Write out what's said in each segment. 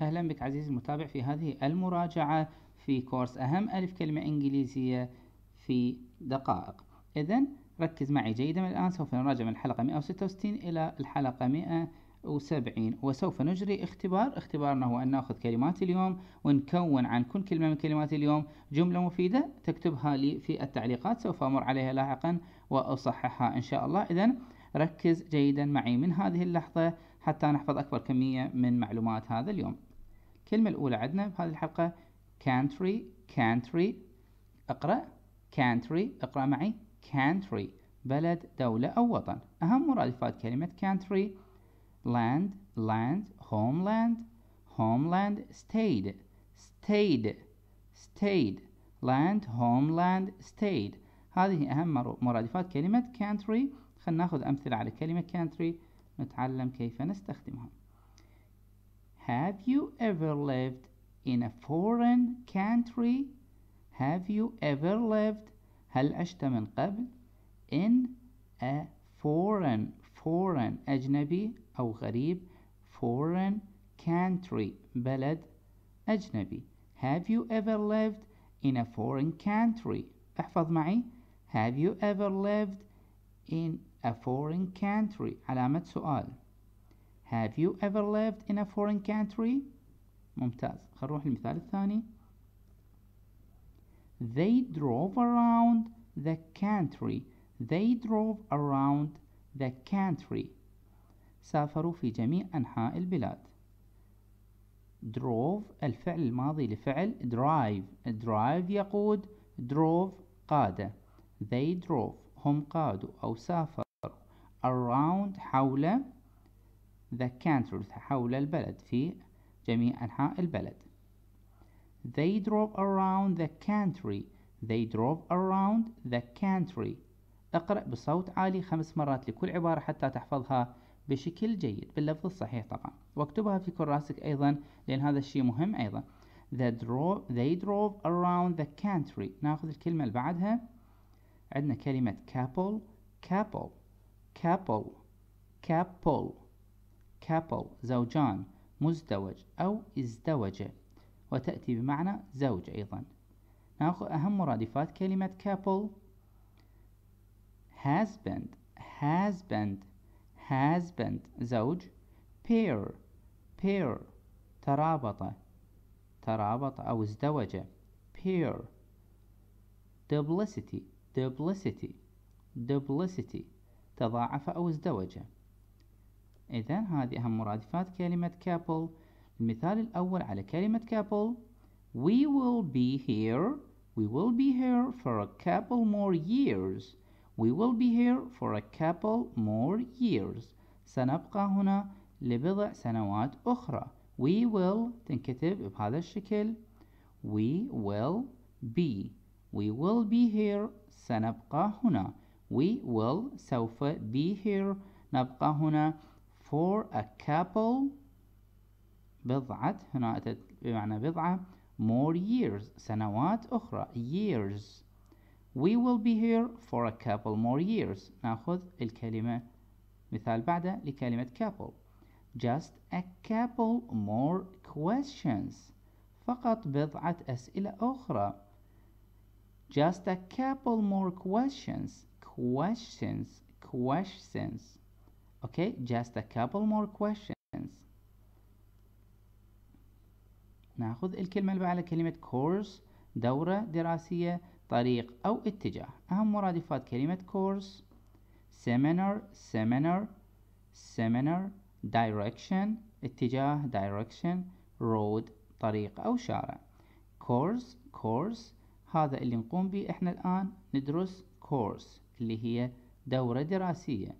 أهلا بك عزيزي المتابع في هذه المراجعة في كورس أهم ألف كلمة إنجليزية في دقائق إذا ركز معي جيدا الآن سوف نراجع من الحلقة 166 إلى الحلقة 170 وسوف نجري اختبار اختبارنا هو أن نأخذ كلمات اليوم ونكون عن كل كلمة من كلمات اليوم جملة مفيدة تكتبها لي في التعليقات سوف أمر عليها لاحقا وأصححها إن شاء الله إذا ركز جيدا معي من هذه اللحظة حتى نحفظ أكبر كمية من معلومات هذا اليوم الكلمة الأولى عندنا بهذه الحلقة country country اقرأ country اقرأ معي country بلد دولة أو وطن أهم مرادفات كلمة country land land homeland homeland stayed stayed stayed land homeland stayed هذه أهم مرادفات كلمة country خلنا ناخذ أمثلة على كلمة country نتعلم كيف نستخدمها Have you ever lived in a foreign country? Have you ever lived هل عشت من قبل in a foreign foreign أجنبي أو غريب foreign country بلد أجنبي Have you ever lived in a foreign country؟ احفظ معي Have you ever lived in a foreign country علامة سؤال Have you ever lived in a foreign country? ممتاز خلينا نروح للمثال الثاني They drove around the country They drove around the country سافروا في جميع أنحاء البلاد drove الفعل الماضي لفعل drive drive يقود drove قادة they drove هم قادوا أو سافروا around حول the country حول البلد في جميع أنحاء البلد they drove around the country they drove around the country اقرأ بصوت عالي خمس مرات لكل عبارة حتى تحفظها بشكل جيد باللفظ الصحيح طبعا واكتبها في كراسك أيضا لأن هذا الشيء مهم أيضا they drove, they drove around the country ناخذ الكلمة اللي بعدها عندنا كلمة couple couple كابل كابل كابل زوجان مزدوج أو ازدوج وتأتي بمعنى زوج أيضا نأخذ أهم مرادفات كلمة has husband husband husband زوج pair pair ترابط ترابط أو ازدوج pair duplicity duplicity duplicity تضاعف أو ازدوج إذا هذه أهم مرادفات كلمة couple المثال الأول على كلمة couple We will be here We will be here for a couple more years We will be here for a couple more years سنبقى هنا لبضع سنوات أخرى We will تنكتب بهذا الشكل We will be We will be here سنبقى هنا We will سوف be here نبقى هنا for a couple بضعة هنا أتت بمعنى بضعة more years سنوات أخرى years we will be here for a couple more years نأخذ الكلمة مثال بعده لكلمة couple just a couple more questions فقط بضعة أسئلة أخرى just a couple more questions questions questions okay just a couple more questions ناخذ الكلمة اللي بعدها كلمة course دورة دراسية طريق أو اتجاه أهم مرادفات كلمة course seminar seminar seminar direction اتجاه direction road طريق أو شارع course course هذا اللي نقوم به احنا الآن ندرس course اللي هي دورة دراسية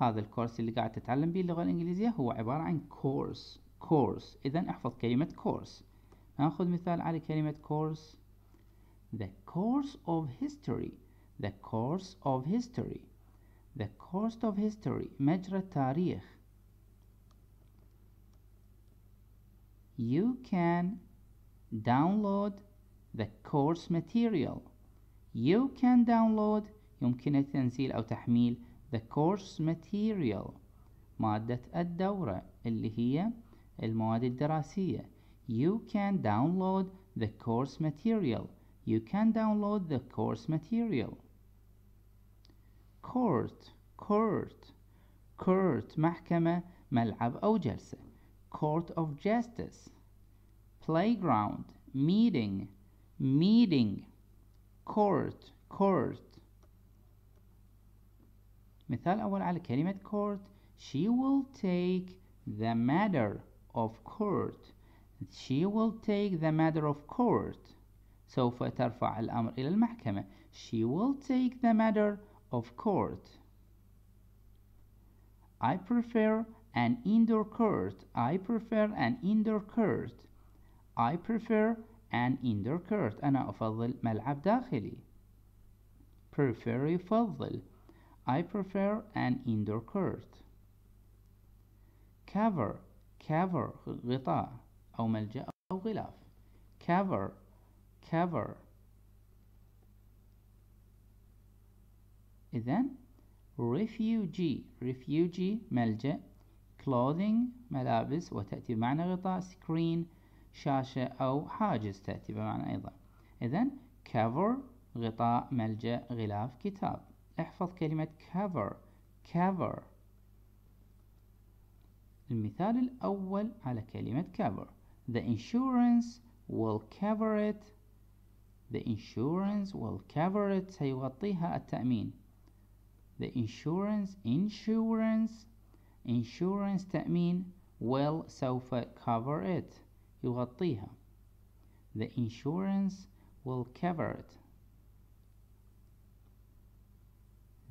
هذا الكورس اللي قاعد تتعلم به اللغة الإنجليزية هو عبارة عن كورس كورس إذا احفظ كلمة كورس ناخذ مثال على كلمة كورس The course of history The course of history The course of history مجرى التاريخ You can download the course material You can download يمكن تنزيل أو تحميل the course material مادة الدورة اللي هي المواد الدراسية You can download the course material You can download the course material Court Court Court محكمة ملعب أو جلسة Court of Justice Playground Meeting Meeting Court Court مثال أول على كلمة court she will take the matter of court she will take the matter of court سوف ترفع الأمر إلى المحكمة she will take the matter of court I prefer an indoor court I prefer an indoor court I prefer an indoor court أنا أفضل ملعب داخلي prefer يفضل I prefer an indoor court. cover cover غطاء أو ملجأ أو غلاف cover cover إذن refugee refugee ملجأ clothing ملابس وتأتي بمعنى غطاء screen شاشة أو حاجز تأتي بمعنى أيضا إذن cover غطاء ملجأ غلاف كتاب احفظ كلمة cover cover المثال الأول على كلمة cover The insurance will cover it The insurance will cover it سيغطيها التأمين The insurance insurance insurance تأمين will سوف cover it يغطيها The insurance will cover it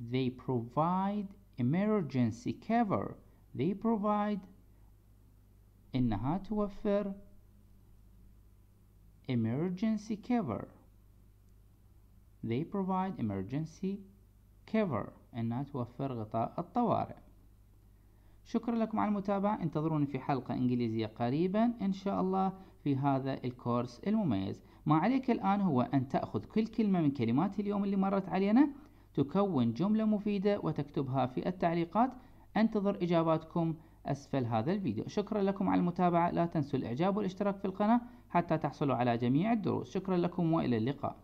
They provide emergency cover. They provide إنها توفر emergency cover. They provide emergency cover. إنها توفر غطاء الطوارئ. شكرا لكم على المتابعة انتظروني في حلقة إنجليزية قريبا إن شاء الله في هذا الكورس المميز ما عليك الآن هو أن تأخذ كل كلمة من كلمات اليوم اللي مرت علينا تكون جملة مفيدة وتكتبها في التعليقات انتظر إجاباتكم أسفل هذا الفيديو شكرا لكم على المتابعة لا تنسوا الإعجاب والاشتراك في القناة حتى تحصلوا على جميع الدروس شكرا لكم وإلى اللقاء